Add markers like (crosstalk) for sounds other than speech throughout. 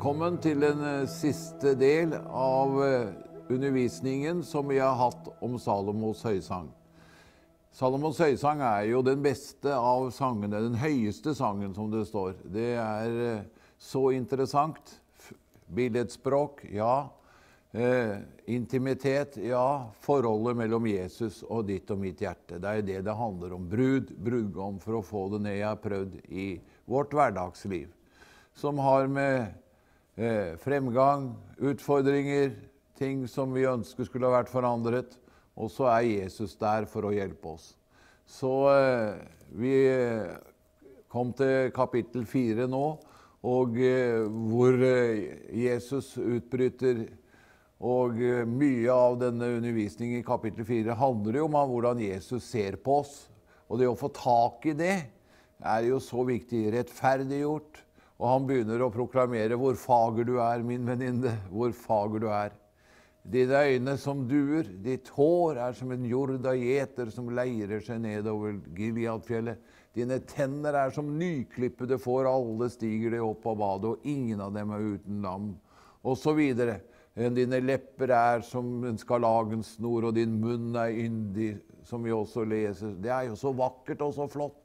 Velkommen til den eh, siste del av eh, undervisningen som vi har hatt om Salomos høysang. Salomos høysang er jo den beste av sangene, den høyeste sangen, som det står. Det er eh, så interessant. Billedspråk, ja. Eh, intimitet, ja. Forholdet mellom Jesus og ditt og mitt hjerte. Det er det det handler om. Brud, brudgom, for å få det ned jeg har prøvd i vårt hverdagsliv som har med eh, fremgang, utfordringer, ting som vi ønsker skulle ha vært forandret. Og så er Jesus der for å hjelpe oss. Så eh, vi eh, kom til kapittel fire nå, og eh, hvor eh, Jesus utbryter og eh, mye av denne undervisningen i kapittel 4 handler jo om hvordan Jesus ser på oss. Og det å få tak i det er jo så viktig. Rettferdiggjort, og han begynner å proklamere 'Hvor fager du er, min venninne, hvor fager du er'. Dine øyne som duer, ditt hår er som en jord av som leirer seg nedover Gileadfjellet. Dine tenner er som nyklippede får, alle stiger de opp av badet, og ingen av dem er uten lam. Og så videre. Dine lepper er som en skarlagensnor, og din munn er yndig, som vi også leser. Det er jo så vakkert og så flott.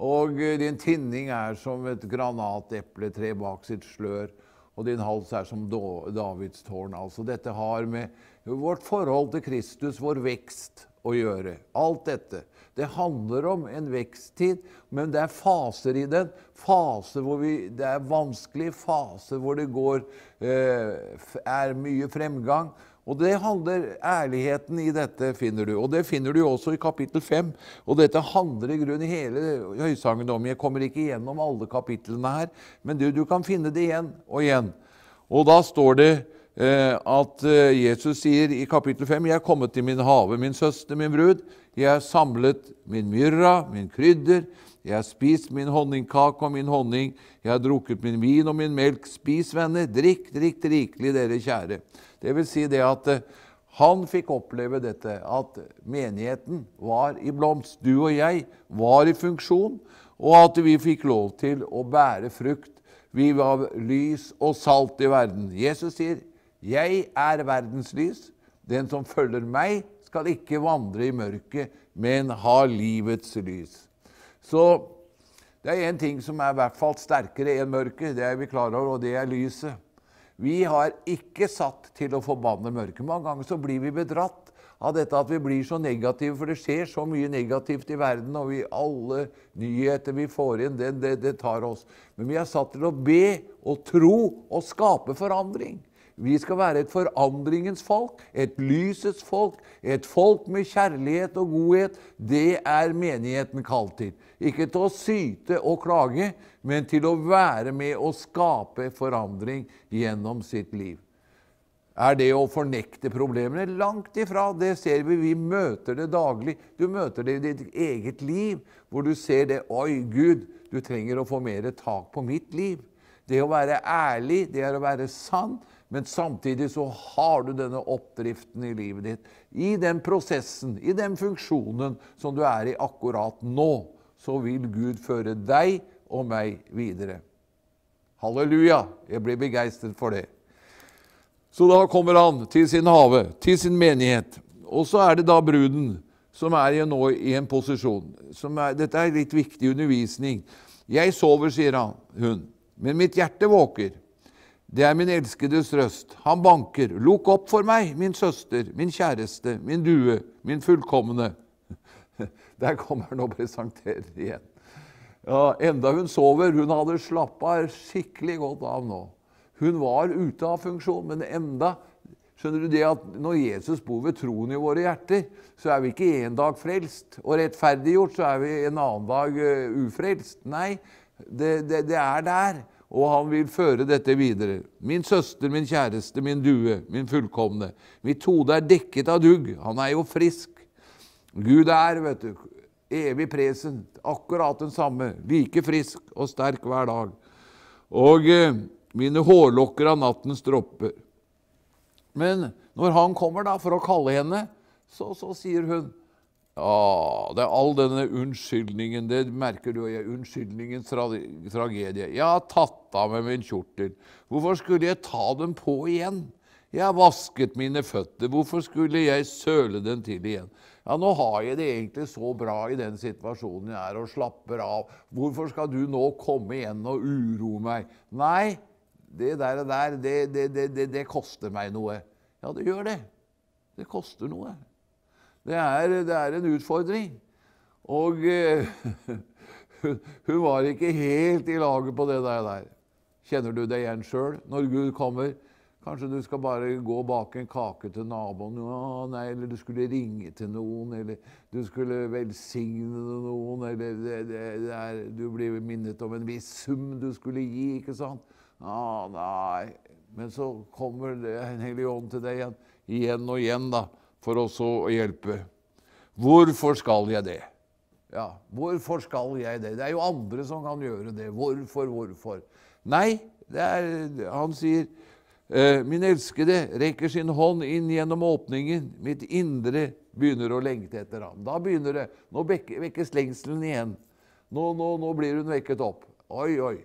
Og eh, din tinning er som et granatepletre bak sitt slør, og din hals er som Davids tårn. Altså, dette har med vårt forhold til Kristus, vår vekst, å gjøre. Alt dette. Det handler om en veksttid, men det er faser i den. Faser hvor vi, det er vanskelig, faser hvor det går, eh, er mye fremgang. Og det handler, Ærligheten i dette finner du, og det finner du også i kapittel 5. Og dette handler i grunnen hele Høysangen om. Jeg kommer ikke igjennom alle kapitlene her, men du, du kan finne det igjen og igjen. Og da står det eh, at eh, Jesus sier i kapittel 5.: Jeg er kommet til min have, min søster, min brud. Jeg har samlet min myrra, min krydder. Jeg har spist min honningkake og min honning. Jeg har drukket min vin og min melk. Spis, venner. Drikk, drikk rikelig, dere kjære. Det vil si det at eh, han fikk oppleve dette, at menigheten var i blomst. Du og jeg var i funksjon, og at vi fikk lov til å bære frukt. Vi var lys og salt i verden. Jesus sier, 'Jeg er verdens lys'. Den som følger meg, skal ikke vandre i mørket, men ha livets lys. Så det er én ting som er i hvert fall sterkere enn mørket, det er vi klar over, og det er lyset. Vi har ikke satt til å forbanne mørket. Mange ganger så blir vi bedratt av dette at vi blir så negative, for det skjer så mye negativt i verden, og vi, alle nyheter vi får inn, det, det, det tar oss. Men vi er satt til å be og tro og skape forandring. Vi skal være et forandringens folk, et lysets folk, et folk med kjærlighet og godhet. Det er menigheten kalt til. Ikke til å syte og klage, men til å være med og skape forandring gjennom sitt liv. Er det å fornekte problemene? Langt ifra. Det ser vi. Vi møter det daglig. Du møter det i ditt eget liv, hvor du ser det. Oi, Gud, du trenger å få mer tak på mitt liv. Det å være ærlig, det er å være sann, men samtidig så har du denne oppdriften i livet ditt. I den prosessen, i den funksjonen som du er i akkurat nå, så vil Gud føre deg og meg videre. Halleluja! Jeg blir begeistret for det. Så da kommer han til sin hage, til sin menighet. Og så er det da bruden som er nå i en posisjon. Er, dette er litt viktig undervisning. Jeg sover, sier han, hun, men mitt hjerte våker. Det er min elskedes røst. Han banker. Lukk opp for meg, min søster, min kjæreste, min due, min fullkomne. (laughs) Der kommer han og presenterer igjen. Ja, enda hun sover. Hun hadde slappa skikkelig godt av nå. Hun var ute av funksjon, men enda Skjønner du det at Når Jesus bor ved troen i våre hjerter, så er vi ikke én dag frelst. Og rettferdiggjort, så er vi en annen dag eh, ufrelst. Nei, det, det, det er der og han vil føre dette videre. Min søster, min kjæreste, min due, min fullkomne. Mitt hode er dekket av dugg. Han er jo frisk. Gud er, vet du, evig present, akkurat den samme, like frisk og sterk hver dag. Og eh, mine hårlokker av nattens dropper. Men når han kommer da for å kalle henne, så, så sier hun Ah, det er all denne unnskyldningen. Det merker du og jeg. Unnskyldningens tra tragedie. Jeg har tatt av meg min kjortel. Hvorfor skulle jeg ta den på igjen? Jeg har vasket mine føtter. Hvorfor skulle jeg søle den til igjen? Ja, nå har jeg det egentlig så bra i den situasjonen jeg er og slapper av. Hvorfor skal du nå komme igjen og uroe meg? Nei, det der, det, der det, det, det koster meg noe. Ja, det gjør det. Det koster noe. Det er, det er en utfordring. Og eh, (laughs) hun var ikke helt i laget på det der. Kjenner du det igjen sjøl? Når Gud kommer, kanskje du skal bare gå og bake en kake til naboen, å, nei, eller du skulle ringe til noen, eller du skulle velsigne noen, eller det, det, det er, du blir minnet om en viss sum du skulle gi, ikke sant? Å, nei. Men så kommer Den hellige ånd til deg igjen, igjen og igjen, da for oss å hjelpe. Hvorfor skal jeg det? Ja, hvorfor skal jeg det? Det er jo andre som kan gjøre det. Hvorfor, hvorfor? Nei, er, han sier eh, Min elskede rekker sin hånd inn gjennom åpningen. Mitt indre begynner å lengte etter ham. Da begynner det. Nå vekkes lengselen igjen. Nå, nå, nå blir hun vekket opp. Oi, oi.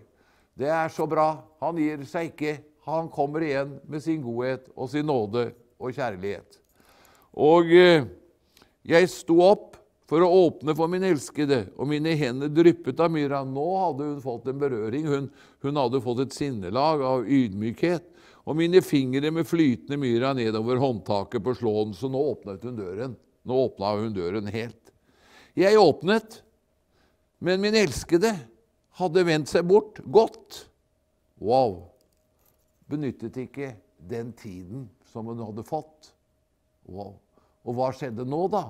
Det er så bra. Han gir seg ikke. Han kommer igjen med sin godhet og sin nåde og kjærlighet. Og eh, jeg sto opp for å åpne for min elskede, og mine hender dryppet av myra. Nå hadde hun fått en berøring. Hun, hun hadde fått et sinnelag av ydmykhet. Og mine fingre med flytende myra nedover håndtaket på slåen. Så nå åpnet hun døren. Nå åpna hun døren helt. Jeg åpnet, men min elskede hadde vendt seg bort godt. Wow! Benyttet ikke den tiden som hun hadde fått. Wow. Og hva skjedde nå, da?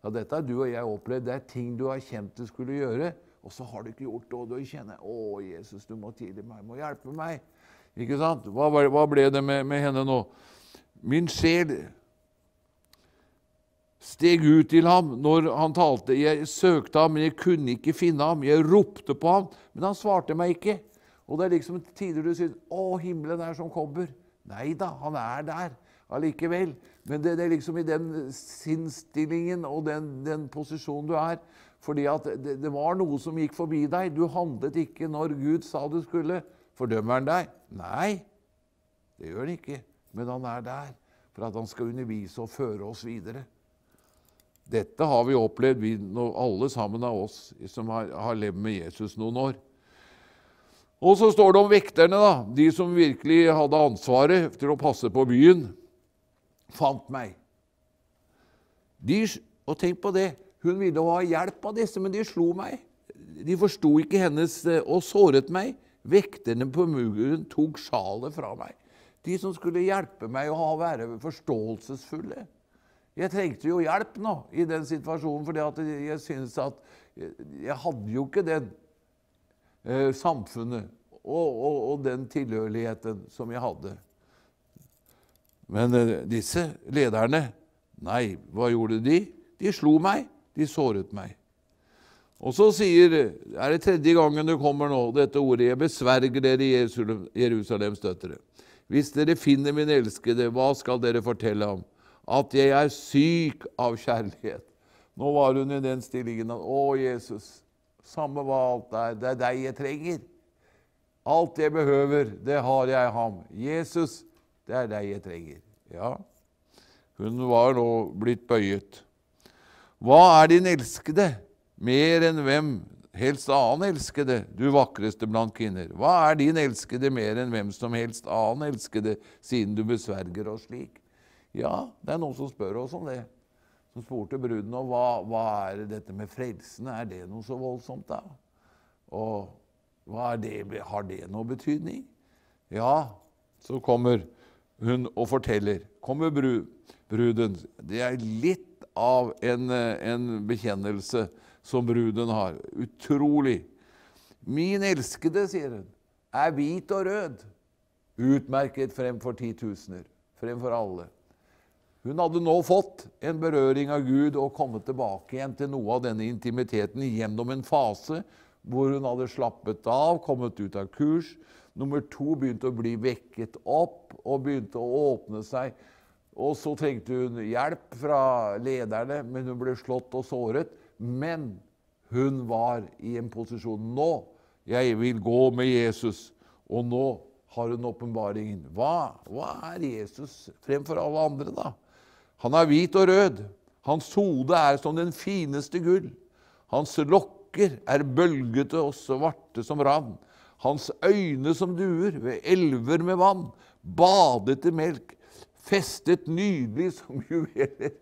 Ja, dette har du og jeg opplevd. Det er ting du har kjent du skulle gjøre, og så har du ikke gjort det. Og du kjenner 'Å, Jesus, du må tilgi meg. Du må hjelpe meg.' Ikke sant? Hva, hva ble det med, med henne nå? Min sjel steg ut til ham når han talte. Jeg søkte ham, men jeg kunne ikke finne ham. Jeg ropte på ham, men han svarte meg ikke. Og det er liksom tider du syns 'Å, himmelen er som kobber'. Nei da, han er der allikevel. Men det, det, er liksom i den sinnsstillingen og den, den posisjonen du er. Fordi at det, det, var noe som gikk forbi deg. Du handlet ikke når Gud sa du skulle. Fordømmer han deg? Nei, det gjør han ikke. Men han er der for at han skal undervise og føre oss videre. Dette har vi opplevd, vi, alle sammen av oss som har, har levd med Jesus noen år. Og så står det om vekterne, da. De som virkelig hadde ansvaret til å passe på byen fant meg. De, og tenk på det, hun ville ha hjelp av disse, men de slo meg. De forsto ikke hennes eh, og såret meg. Vekterne på muren tok sjalet fra meg. De som skulle hjelpe meg å være forståelsesfulle. Jeg trengte jo hjelp nå i den situasjonen, for jeg syns at jeg hadde jo ikke det eh, samfunnet og, og, og den tilhørigheten som jeg hadde. Men eh, disse lederne Nei, hva gjorde de? De slo meg. De såret meg. Og så sier, er det tredje gangen du kommer nå, dette ordet Jeg besverger dere, Jerusalems døtre. Hvis dere finner min elskede, hva skal dere fortelle ham? At jeg er syk av kjærlighet. Nå var hun i den stillingen at Å, Jesus, samme hva alt er, det er deg jeg trenger. Alt jeg behøver, det har jeg ham. Jesus, det er deg jeg trenger. Ja, hun var nå blitt bøyet. Hva er din elskede mer enn hvem helst annen elskede, du vakreste blant kvinner? Hva er din elskede mer enn hvem som helst annen elskede, siden du besverger oss slik? Ja, det er noen som spør oss om det. Som spurte bruden om hva, hva er dette med frelsen, er det noe så voldsomt, da? Og det, har det noe betydning? Ja, så kommer hun og forteller. Kommer bru, bruden. Det er litt av en, eh, en bekjennelse som bruden har. Utrolig. Min elskede, sier hun, er hvit og rød. Utmerket fremfor titusener. Fremfor alle. Hun hadde nå fått en berøring av Gud og kommet tilbake igjen til noe av denne intimiteten gjennom en fase hvor hun hadde slappet av, kommet ut av kurs, Nummer to begynte å bli vekket opp og begynte å åpne seg. Og så trengte hun hjelp fra lederne, men hun ble slått og såret. Men hun var i en posisjon nå. Jeg vil gå med Jesus. Og nå har hun åpenbaringen. Hva? Hva er Jesus fremfor alle andre, da? Han er hvit og rød. Hans hode er som den fineste gull. Hans lokker er bølgete og svarte som ravn hans øyne som duer ved elver med vann, badet i melk, festet nydelig som (laughs) juveler.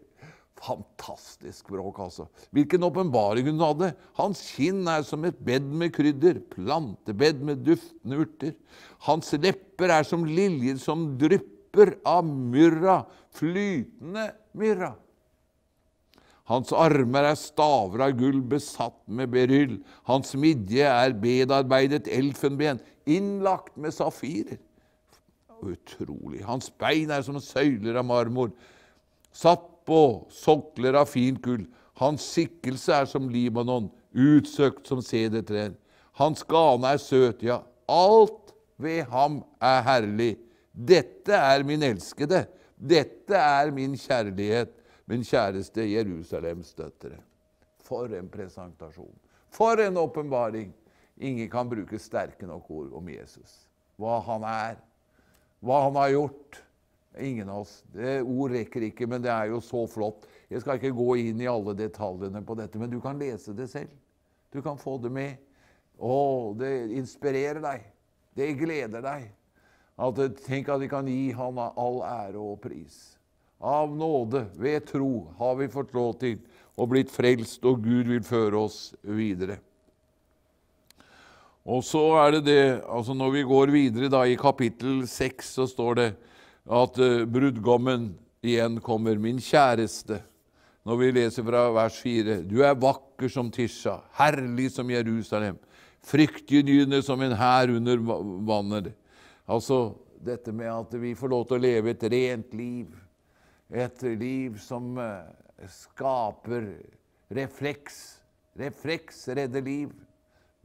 Fantastisk bråk, altså. Hvilken åpenbaring hun hadde. Hans kinn er som et bed med krydder, plantebed med duftende urter. Hans lepper er som liljer som drypper av myrra, flytende myrra. Hans armer er staver av gull besatt med beryll. Hans midje er bedarbeidet elfenben, innlagt med safirer. Utrolig. Hans bein er som søyler av marmor, satt på sokler av fint gull. Hans sikkelse er som Libanon, utsøkt som sedertrær. Hans gane er søt, ja, alt ved ham er herlig. Dette er min elskede, dette er min kjærlighet. Min kjæreste Jerusalems døtre. For en presentasjon! For en åpenbaring! Ingen kan bruke sterke nok ord om Jesus. Hva han er, hva han har gjort. Ingen av oss. Det, ord rekker ikke, men det er jo så flott. Jeg skal ikke gå inn i alle detaljene på dette, men du kan lese det selv. Du kan få det med. Å, det inspirerer deg. Det gleder deg. At, tenk at vi kan gi Han all ære og pris. Av nåde, ved tro, har vi fått lov til og blitt frelst, og Gud vil føre oss videre. Og så er det det altså Når vi går videre da, i kapittel 6, så står det at uh, brudgommen igjen kommer. Min kjæreste. Når vi leser fra vers 4. Du er vakker som Tisha, herlig som Jerusalem, fryktige dyrene som en hær under vannet. Altså dette med at vi får lov til å leve et rent liv et liv som eh, skaper refleks. Refleks redder liv.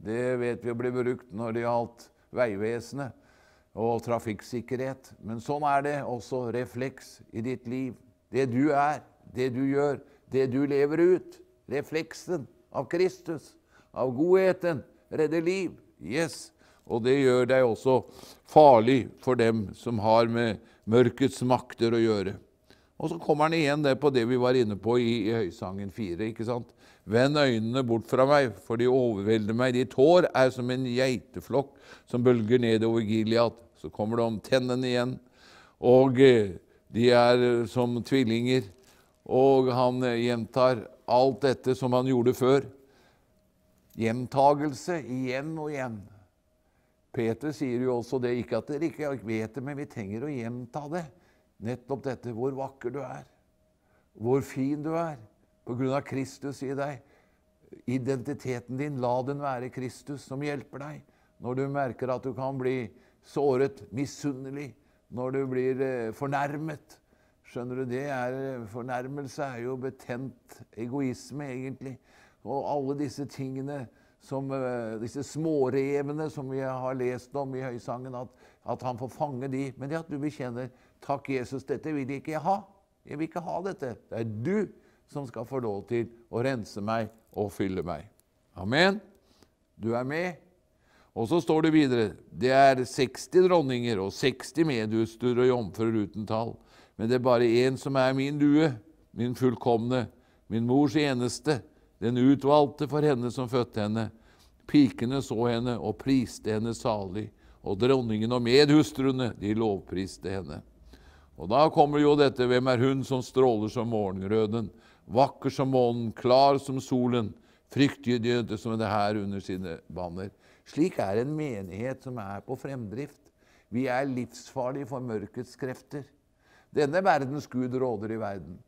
Det vet vi å bli brukt når det gjaldt Vegvesenet og trafikksikkerhet. Men sånn er det også refleks i ditt liv. Det du er, det du gjør, det du lever ut. Refleksen av Kristus, av godheten, redder liv. Yes. Og det gjør deg også farlig for dem som har med mørkets makter å gjøre. Og så kommer han igjen det på det vi var inne på i, i Høysangen 4. ikke sant? Vend øynene bort fra meg, for de overvelder meg. Ditt hår er som en geiteflokk som bølger nedover Gilead. Så kommer det om tennene igjen, og eh, de er eh, som tvillinger. Og han eh, gjentar alt dette som han gjorde før. Gjentagelse igjen og igjen. Peter sier jo også det, ikke at dere ikke vet det, men vi trenger å gjenta det. Nettopp dette hvor vakker du er, hvor fin du er på grunn av Kristus i deg. Identiteten din, la den være Kristus som hjelper deg når du merker at du kan bli såret, misunnelig, når du blir eh, fornærmet. Skjønner du, det er eh, Fornærmelse er jo betent egoisme, egentlig. Og alle disse tingene, som, eh, disse smårevene som vi har lest om i Høysangen, at, at han får fange de. Men det at du bekjenner Takk, Jesus, dette vil ikke jeg ha. Jeg vil ikke ha dette. Det er du som skal få lov til å rense meg og fylle meg. Amen. Du er med. Og så står det videre det er 60 dronninger og 60 medhusstuer og jomfruer uten tall. Men det er bare én som er min due, min fullkomne, min mors eneste, den utvalgte for henne som fødte henne. Pikene så henne og priste henne salig, og dronningen og medhustruene, de lovpriste henne. Og da kommer jo dette 'Hvem er hun som stråler som morgenrøden', vakker som månen, klar som solen, fryktydig som det her under sine banner. Slik er en menighet som er på fremdrift. Vi er livsfarlige for mørkets krefter. Denne verdens Gud råder i verden.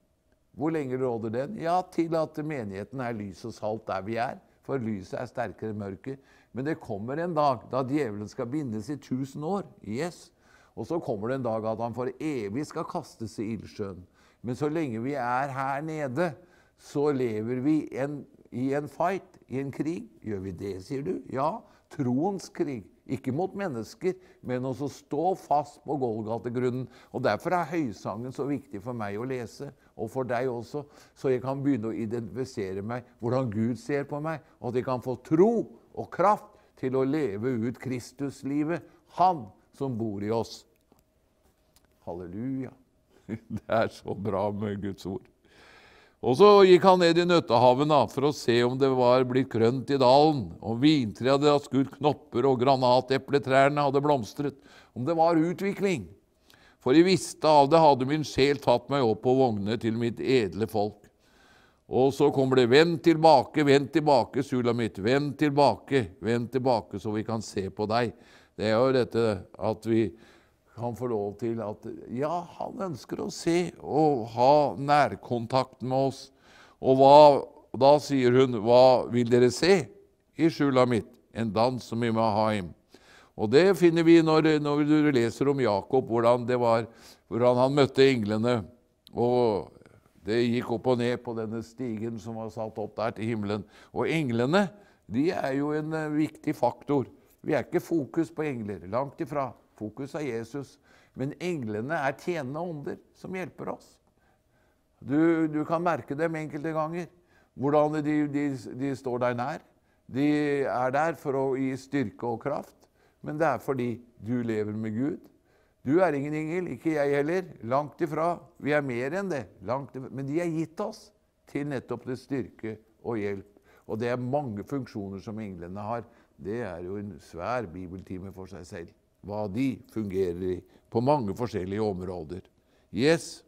Hvor lenge råder den? Ja, til at menigheten er lys og salt der vi er. For lyset er sterkere enn mørket. Men det kommer en dag da djevelen skal bindes i tusen år. Yes. Og så kommer det en dag at han for evig skal kastes i ildsjøen. Men så lenge vi er her nede, så lever vi en, i en fight, i en krig. Gjør vi det, sier du? Ja. Troens krig. Ikke mot mennesker, men også stå fast på Golgategrunnen. Og Derfor er høysangen så viktig for meg å lese, og for deg også, så jeg kan begynne å identifisere meg, hvordan Gud ser på meg, og at jeg kan få tro og kraft til å leve ut Kristuslivet. Han som bor i oss. Halleluja. (laughs) Det er så bra med Guds ord. Og så gikk han ned i Nøttehaven da, for å se om det var blitt grønt i dalen, om vintreet hadde skutt knopper og granateppletrærne hadde blomstret, om det var utvikling. For i visste av det hadde min sjel tatt meg opp på vognene til mitt edle folk. Og så kommer det 'Vend tilbake, vend tilbake, Sulamit', vend tilbake, vend tilbake, så vi kan se på deg det er jo dette at vi kan få lov til at Ja, han ønsker å se og ha nærkontakt med oss. Og hva, da sier hun, 'Hva vil dere se i skjula mitt? En dans som i Mahaim'. Og det finner vi når, når du leser om Jakob, hvordan, var, hvordan han møtte englene. Og det gikk opp og ned på denne stigen som var satt opp der til himmelen. Og englene, de er jo en eh, viktig faktor vi er ikke fokus på engler. Langt ifra. Fokus er Jesus. Men englene er tjenende ånder som hjelper oss. Du, du kan merke dem enkelte ganger. Hvordan de, de, de, står deg nær. De er der for å gi styrke og kraft, men det er fordi du lever med Gud. Du er ingen engel, ikke jeg heller. Langt ifra. Vi er mer enn det. Men de er gitt oss til nettopp det styrke og hjelp. Og det er mange funksjoner som englene har det er jo en svær bibeltime for seg selv. Hva de fungerer i på mange forskjellige områder. Yes.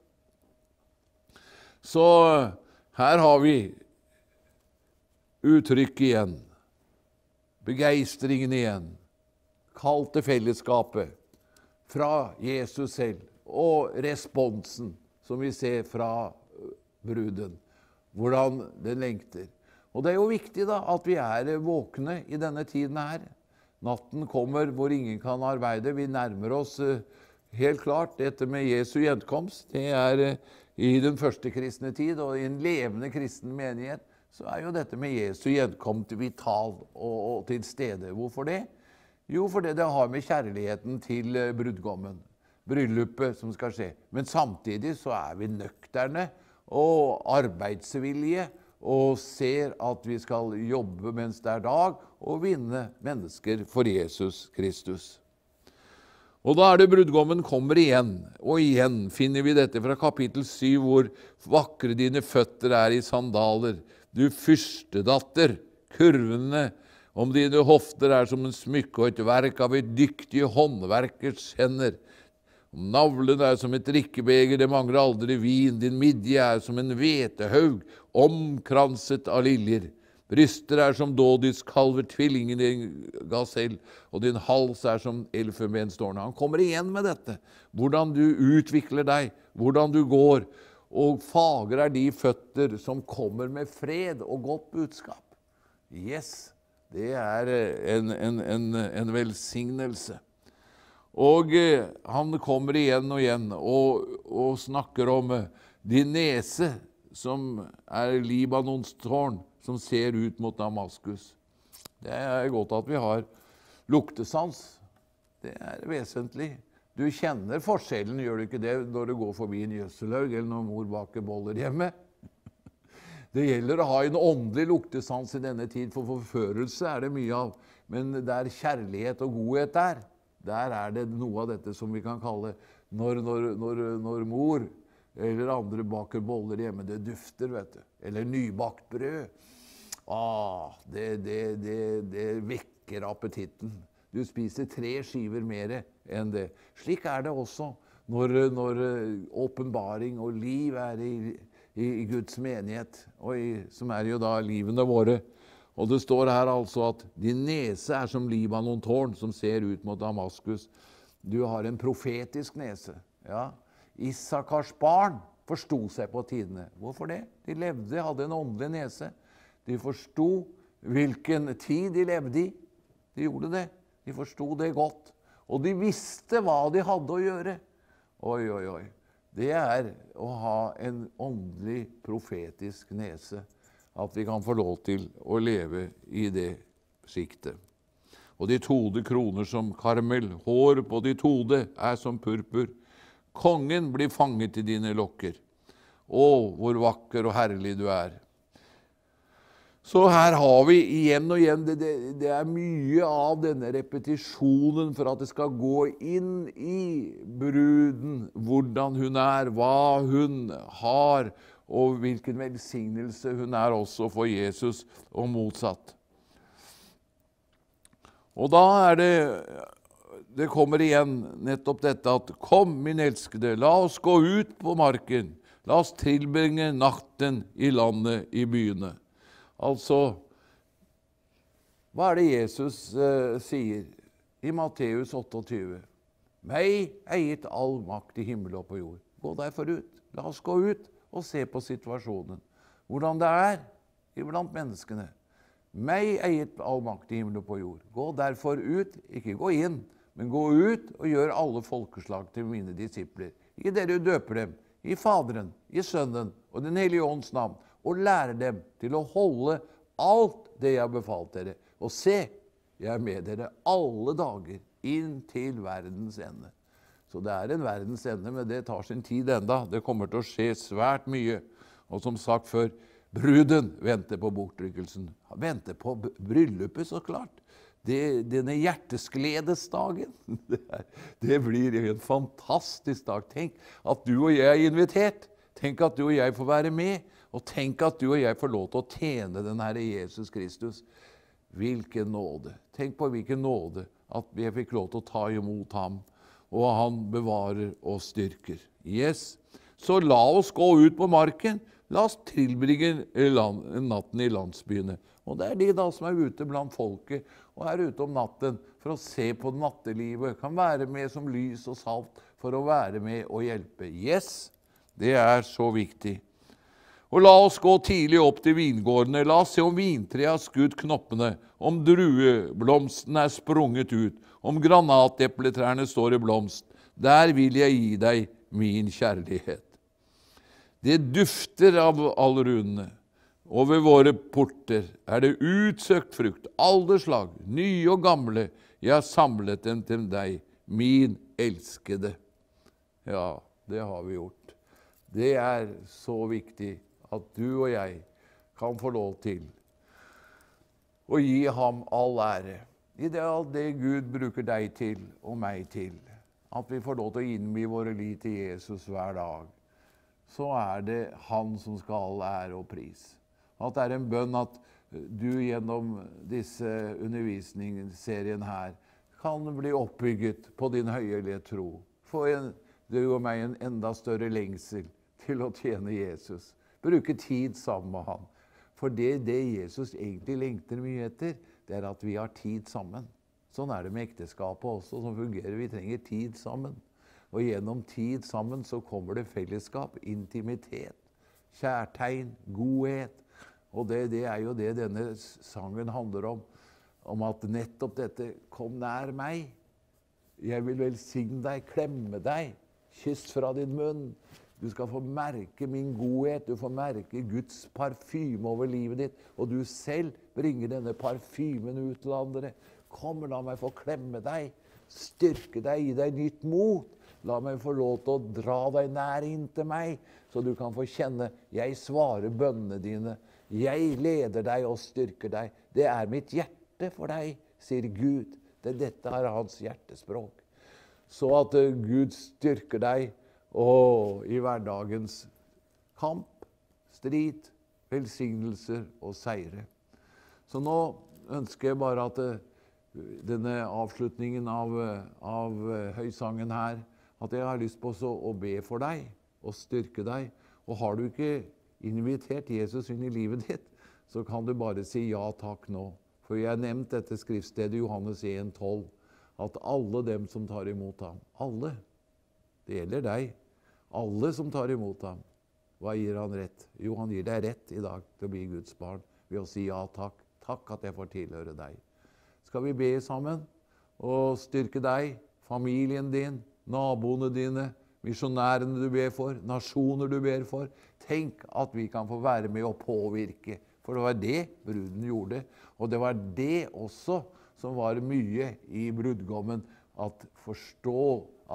Så her har vi uttrykket igjen. Begeistringen igjen. Kall til fellesskapet fra Jesus selv. Og responsen som vi ser fra bruden. Hvordan den lengter. Og det er jo viktig da, at vi er våkne i denne tiden her. Natten kommer hvor ingen kan arbeide. Vi nærmer oss eh, helt klart dette med Jesu gjenkomst. Det er eh, i den første kristne tid, og i en levende kristen menighet så er jo dette med Jesu gjenkomst vital og, og til stede. Hvorfor det? Jo, fordi det har med kjærligheten til eh, brudgommen, bryllupet, som skal skje. Men samtidig så er vi nøkterne og arbeidsvillige og ser at vi skal jobbe mens det er dag, og vinne mennesker for Jesus Kristus. Og da er det brudgommen kommer igjen, og igjen finner vi dette fra kapittel 7, hvor vakre dine føtter er i sandaler, du fyrstedatter, kurvene om dine hofter er som en smykke og et verk av en dyktig håndverkers hender, Navlen er som et drikkebeger, det mangler aldri vin. Din midje er som en hvetehaug, omkranset av liljer. Bryster er som dådiskalver, tvillingen i en gasell, og din hals er som elfenbenstårnet. Han kommer igjen med dette. Hvordan du utvikler deg, hvordan du går. Og fager er de føtter som kommer med fred og godt budskap. Yes, det er eh, en, en, en, en velsignelse. Og eh, han kommer igjen og igjen og, og snakker om eh, din nese, som er Libanons tårn, som ser ut mot Damaskus. Det er godt at vi har luktesans. Det er vesentlig. Du kjenner forskjellen, gjør du ikke det, når du går forbi en gjødselhaug, eller når mor baker boller hjemme? (laughs) Det gjelder å ha en åndelig luktesans i denne tid, for forførelse er det mye av. Men der kjærlighet og godhet er, der er det noe av dette som vi kan kalle når, når, når, når mor eller andre baker boller hjemme. Det dufter, vet du. Eller nybakt brød. Ah, det, det, det, det vekker appetitten. Du spiser tre skiver mer enn det. Slik er det også når eh, åpenbaring og liv er i, i, Guds menighet, i, som er jo da livene våre. Og det står her altså at din nese er som Libanon-tårn som ser ut mot Damaskus. Du har en profetisk nese. Ja. Isakars barn forsto seg på tidene. Hvorfor det? De levde, hadde en åndelig nese. De forsto hvilken tid de levde i. De gjorde det. De forsto det godt. Og de visste hva de hadde å gjøre. Oi, oi, oi. Det er å ha en åndelig, profetisk nese at vi kan få lov til å leve i det siktet. Og ditt hode kroner som karmel, hår på ditt hode er som purpur. Kongen blir fanget i dine lokker. Å, hvor vakker og herlig du er. Så her har vi igjen og igjen det, det, det, er mye av denne repetisjonen for at det skal gå inn i bruden, hvordan hun er, hva hun har, og hvilken velsignelse hun er også for Jesus, og motsatt. Og da er det Det kommer igjen nettopp dette at Kom, min elskede, la oss gå ut på marken. La oss tilbringe natten i landet, i byene. Altså Hva er det Jesus eh, sier i Matteus 28? Meg eiet all makt i himmel og på jord. Gå derfor ut. La oss gå ut og se på situasjonen. Hvordan det er iblant menneskene. Meg er gitt all makt i himmelen og på jord. Gå derfor ut, ikke gå inn, men gå ut og gjør alle folkeslag til mine disipler. I dere døper dem, i Faderen, i Sønnen og Den hellige ånds navn, og lærer dem til å holde alt det jeg har befalt dere. Og se, jeg er med dere alle dager inn til verdens ende. Så det er en verdens ende, men det tar sin tid enda. Det kommer til å skje svært mye. Og som sagt før, bruden venter på bortrykkelsen. Venter på bryllupet, så klart. Det, denne hjerteskledesdagen. (laughs) Det, det blir en fantastisk dag. Tenk at du og jeg er invitert. Tenk at du og jeg får være med. Og tenk at du og jeg får lov til å tjene den Herre Jesus Kristus. Hvilken nåde. Tenk på hvilken nåde at vi fikk lov til å ta imot ham og han bevarer og styrker. Yes. Så la oss gå ut på marken. La oss tilbringe natten i landsbyene. Og det er de da som er ute blant folket og er ute om natten for å se på nattelivet. Kan være med som lys og salt for å være med og hjelpe. Yes, det er så viktig. Og la oss gå tidlig opp til vingårdene, la oss se om vintreet har skutt knoppene, om drueblomsten er sprunget ut, om granatepletrærne står i blomst. Der vil jeg gi deg min kjærlighet. Det dufter av allrunene, og ved våre porter er det utsøkt frukt, alle slag, nye og gamle. Jeg har samlet dem til deg, min elskede. Ja, det har vi gjort. Det er så viktig at du og jeg kan få lov til å gi ham all ære i det alt det Gud bruker deg til og meg til. At vi får lov til å innby våre liv til Jesus hver dag. Så er det han som skal ha all ære og pris. At det er en bønn at du gjennom disse undervisningsserien her kan bli oppbygget på din høyelige tro. Få en, du og meg en enda større lengsel til å tjene Jesus. Bruke tid sammen med han. For det, det Jesus egentlig lengter mye etter, det er at vi har tid sammen. Sånn er det med ekteskapet også, som fungerer. Vi trenger tid sammen. Og gjennom tid sammen så kommer det fellesskap, intimitet, kjærtegn, godhet. Og det, det er jo det denne sangen handler om. Om at nettopp dette Kom nær meg. Jeg vil velsigne deg, klemme deg. Kyss fra din munn. Du skal få merke min godhet, du får merke Guds parfyme over livet ditt. Og du selv bringer denne parfymen ut til andre. Kom, la meg få klemme deg, styrke deg, gi deg nytt mot. La meg få lov til å dra deg nær inn til meg, så du kan få kjenne jeg svarer bønnene dine. Jeg leder deg og styrker deg. Det er mitt hjerte for deg, sier Gud. Det, dette er hans hjertespråk. Så at eh, Gud styrker deg og i hverdagens kamp, strid, velsignelser og seire. Så nå ønsker jeg bare at eh, denne avslutningen av, eh, av eh, høysangen her At jeg har lyst på å be for deg og styrke deg. Og har du ikke invitert Jesus inn i livet ditt, så kan du bare si ja takk nå. For jeg har nevnt dette skriftstedet Johannes 1,12. At alle dem som tar imot ham Alle. Det gjelder deg. Alle som tar imot ham. Hva gir han rett? Jo, han gir deg rett i dag til å bli Guds barn ved å si ja takk. Takk at jeg får tilhøre deg. Skal vi be sammen og styrke deg, familien din, naboene dine, misjonærene du ber for, nasjoner du ber for? Tenk at vi kan få være med og påvirke. For det var det bruden gjorde. Og det var det også som var mye i brudgommen. At forstå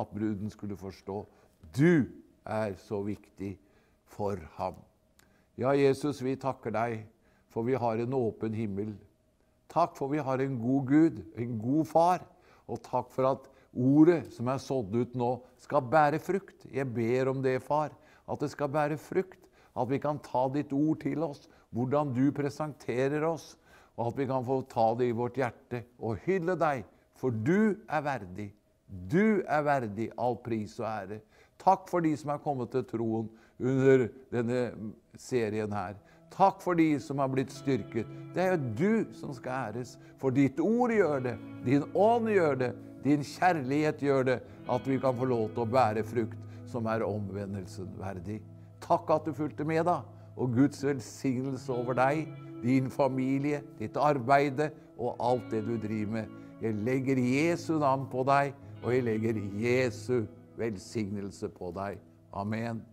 at bruden skulle forstå. Du er så viktig for ham. Ja, Jesus, vi takker deg, for vi har en åpen himmel. Takk for vi har en god Gud, en god far. Og takk for at ordet som er sådd ut nå, skal bære frukt. Jeg ber om det, far, at det skal bære frukt. At vi kan ta ditt ord til oss, hvordan du presenterer oss. Og at vi kan få ta det i vårt hjerte og hylle deg, for du er verdig. Du er verdig all pris og ære. Takk for de som er kommet til troen under denne serien her. Takk for de som har blitt styrket. Det er jo du som skal æres. For ditt ord gjør det, din ånd gjør det, din kjærlighet gjør det. At vi kan få lov til å bære frukt som er omvendelsen verdig. Takk at du fulgte med, da. Og Guds velsignelse over deg, din familie, ditt arbeide og alt det du driver med. Jeg legger Jesu navn på deg, og jeg legger Jesu navn velsignelse på deg. Amen.